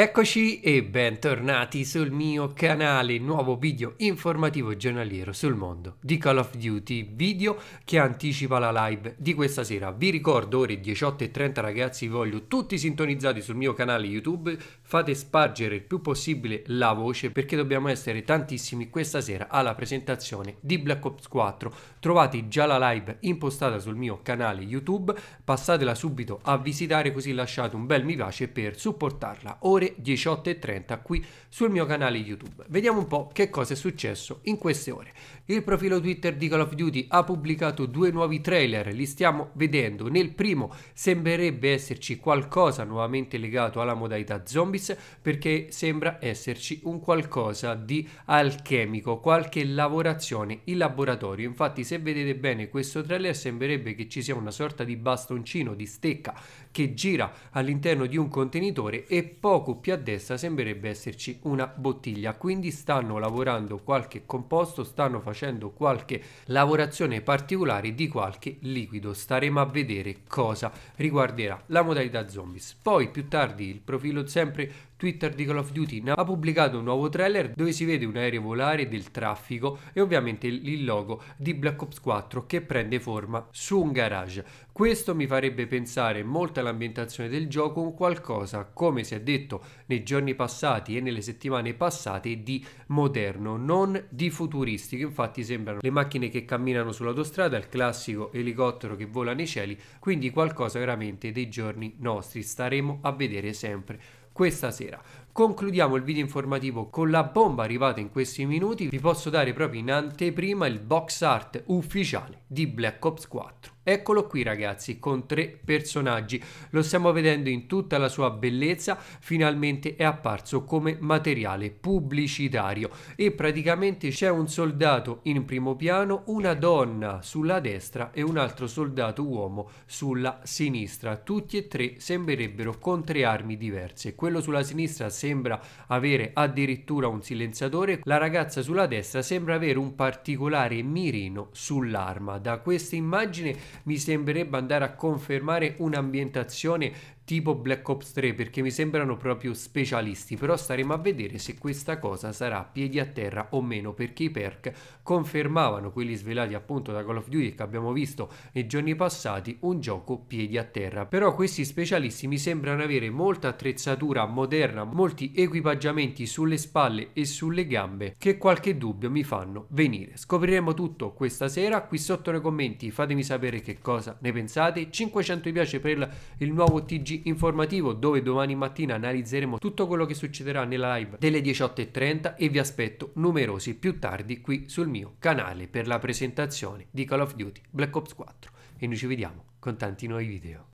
Eccoci e bentornati sul mio canale, nuovo video informativo giornaliero sul mondo di Call of Duty, video che anticipa la live di questa sera. Vi ricordo ore 18.30 ragazzi, voglio tutti sintonizzati sul mio canale YouTube, fate spargere il più possibile la voce perché dobbiamo essere tantissimi questa sera alla presentazione di Black Ops 4. Trovate già la live impostata sul mio canale YouTube, passatela subito a visitare così lasciate un bel mi piace per supportarla. Ore ore 18.30 qui sul mio canale YouTube. Vediamo un po' che cosa è successo in queste ore. Il profilo Twitter di Call of Duty ha pubblicato due nuovi trailer, li stiamo vedendo. Nel primo sembrerebbe esserci qualcosa nuovamente legato alla modalità zombies perché sembra esserci un qualcosa di alchemico, qualche lavorazione in laboratorio. Infatti se vedete bene questo trailer sembrerebbe che ci sia una sorta di bastoncino, di stecca che gira all'interno di un contenitore e poco più a destra sembrerebbe esserci una bottiglia, quindi stanno lavorando qualche composto, stanno facendo qualche lavorazione particolare di qualche liquido, staremo a vedere cosa riguarderà la modalità zombies. Poi più tardi il profilo sempre Twitter di Call of Duty ha pubblicato un nuovo trailer dove si vede un aereo volare del traffico e ovviamente il logo di Black Ops 4 che prende forma su un garage. Questo mi farebbe pensare molto all'ambientazione del gioco, un qualcosa, come si è detto nei giorni passati e nelle settimane passate di moderno, non di futuristico. Infatti sembrano le macchine che camminano sull'autostrada, il classico elicottero che vola nei cieli, quindi qualcosa veramente dei giorni nostri. Staremo a vedere sempre questa sera. Concludiamo il video informativo con la bomba arrivata in questi minuti. Vi posso dare proprio in anteprima il box art ufficiale di Black Ops 4. Eccolo qui ragazzi con tre personaggi, lo stiamo vedendo in tutta la sua bellezza, finalmente è apparso come materiale pubblicitario e praticamente c'è un soldato in primo piano, una donna sulla destra e un altro soldato uomo sulla sinistra, tutti e tre sembrerebbero con tre armi diverse, quello sulla sinistra sembra avere addirittura un silenziatore, la ragazza sulla destra sembra avere un particolare mirino sull'arma, da questa immagine mi sembrerebbe andare a confermare un'ambientazione tipo Black Ops 3 perché mi sembrano proprio specialisti, però staremo a vedere se questa cosa sarà piedi a terra o meno perché i perk confermavano quelli svelati appunto da Call of Duty che abbiamo visto nei giorni passati un gioco piedi a terra, però questi specialisti mi sembrano avere molta attrezzatura moderna, molti equipaggiamenti sulle spalle e sulle gambe che qualche dubbio mi fanno venire. Scopriremo tutto questa sera, qui sotto nei commenti fatemi sapere che cosa ne pensate, 500 mi piace per il nuovo TG informativo dove domani mattina analizzeremo tutto quello che succederà nella live delle 18.30 e vi aspetto numerosi più tardi qui sul mio canale per la presentazione di Call of Duty Black Ops 4 e noi ci vediamo con tanti nuovi video.